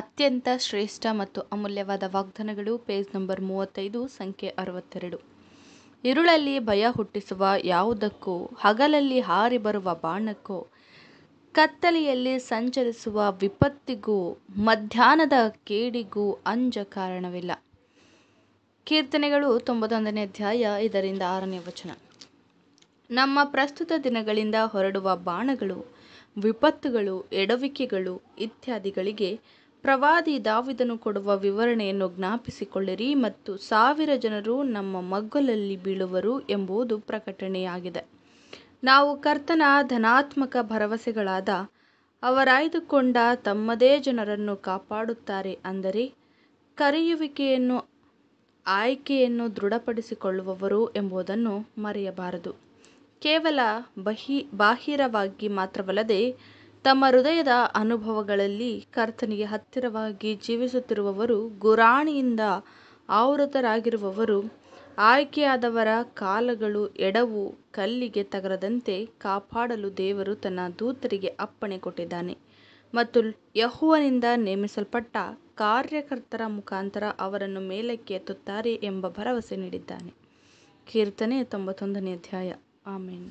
ಅತ್ಯಂತ ಶ್ರೇಷ್ಠ ಮತ್ತು ಅಮೂಲ್ಯವಾದ ವಾಗ್ದಾನಗಳು ಪೇಜ್ ನಂಬರ್ ಮೂವತ್ತೈದು ಸಂಖ್ಯೆ ಅರವತ್ತೆರಡು ಇರುಳಲ್ಲಿ ಭಯ ಹುಟ್ಟಿಸುವ ಯಾವುದಕ್ಕೂ ಹಗಲಲ್ಲಿ ಹಾರಿ ಬರುವ ಬಾಣಕ್ಕೋ ಕತ್ತಲೆಯಲ್ಲಿ ಸಂಚರಿಸುವ ವಿಪತ್ತಿಗೂ ಮಧ್ಯಾಹ್ನದ ಕೇಡಿಗೂ ಅಂಜ ಕಾರಣವಿಲ್ಲ ಕೀರ್ತನೆಗಳು ತೊಂಬತ್ತೊಂದನೇ ಅಧ್ಯಾಯ ಇದರಿಂದ ಆರನೇ ವಚನ ನಮ್ಮ ಪ್ರಸ್ತುತ ದಿನಗಳಿಂದ ಹೊರಡುವ ಬಾಣಗಳು ವಿಪತ್ತುಗಳು ಎಡವಿಕೆಗಳು ಇತ್ಯಾದಿಗಳಿಗೆ ಪ್ರವಾದಿ ದಾವಿದನು ಕೊಡುವ ವಿವರಣೆಯನ್ನು ಜ್ಞಾಪಿಸಿಕೊಳ್ಳಿರಿ ಮತ್ತು ಸಾವಿರ ಜನರು ನಮ್ಮ ಮಗ್ಗುಲಲ್ಲಿ ಬೀಳುವರು ಎಂಬುದು ಪ್ರಕಟಣೆಯಾಗಿದೆ ನಾವು ಕರ್ತನ ಧನಾತ್ಮಕ ಭರವಸೆಗಳಾದ ಅವರಾಯ್ದುಕೊಂಡ ತಮ್ಮದೇ ಜನರನ್ನು ಕಾಪಾಡುತ್ತಾರೆ ಅಂದರೆ ಕರೆಯುವಿಕೆಯನ್ನು ಆಯ್ಕೆಯನ್ನು ದೃಢಪಡಿಸಿಕೊಳ್ಳುವವರು ಎಂಬುದನ್ನು ಮರೆಯಬಾರದು ಕೇವಲ ಬಹಿ ಬಾಹಿರವಾಗಿ ಮಾತ್ರವಲ್ಲದೆ ತಮ್ಮ ಹೃದಯದ ಅನುಭವಗಳಲ್ಲಿ ಕರ್ತನಿಗೆ ಹತ್ತಿರವಾಗಿ ಜೀವಿಸುತ್ತಿರುವವರು ಗುರಾಣಿಯಿಂದ ಆವೃತರಾಗಿರುವವರು ಆಯ್ಕೆಯಾದವರ ಕಾಲಗಳು ಎಡವು ಕಲ್ಲಿಗೆ ತಗರದಂತೆ ಕಾಪಾಡಲು ದೇವರು ತನ್ನ ದೂತರಿಗೆ ಅಪ್ಪಣೆ ಕೊಟ್ಟಿದ್ದಾನೆ ಮತ್ತು ಯಹುವನಿಂದ ನೇಮಿಸಲ್ಪಟ್ಟ ಕಾರ್ಯಕರ್ತರ ಮುಖಾಂತರ ಅವರನ್ನು ಮೇಲಕ್ಕೆ ಎತ್ತುತ್ತಾರೆ ಎಂಬ ಭರವಸೆ ನೀಡಿದ್ದಾನೆ ಕೀರ್ತನೆ ತೊಂಬತ್ತೊಂದನೇ ಅಧ್ಯಾಯ ಆಮೇನ್